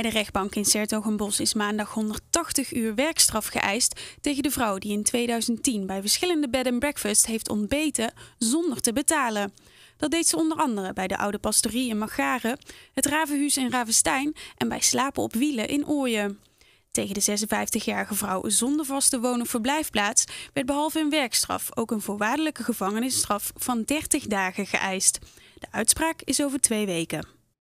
Bij de rechtbank in Sertogenbos is maandag 180 uur werkstraf geëist tegen de vrouw die in 2010 bij verschillende bed and breakfast heeft ontbeten zonder te betalen. Dat deed ze onder andere bij de Oude Pastorie in Magaren, het Ravenhuis in Ravenstein en bij Slapen op Wielen in Ooyen. Tegen de 56-jarige vrouw zonder vaste woon- of verblijfplaats werd behalve een werkstraf ook een voorwaardelijke gevangenisstraf van 30 dagen geëist. De uitspraak is over twee weken.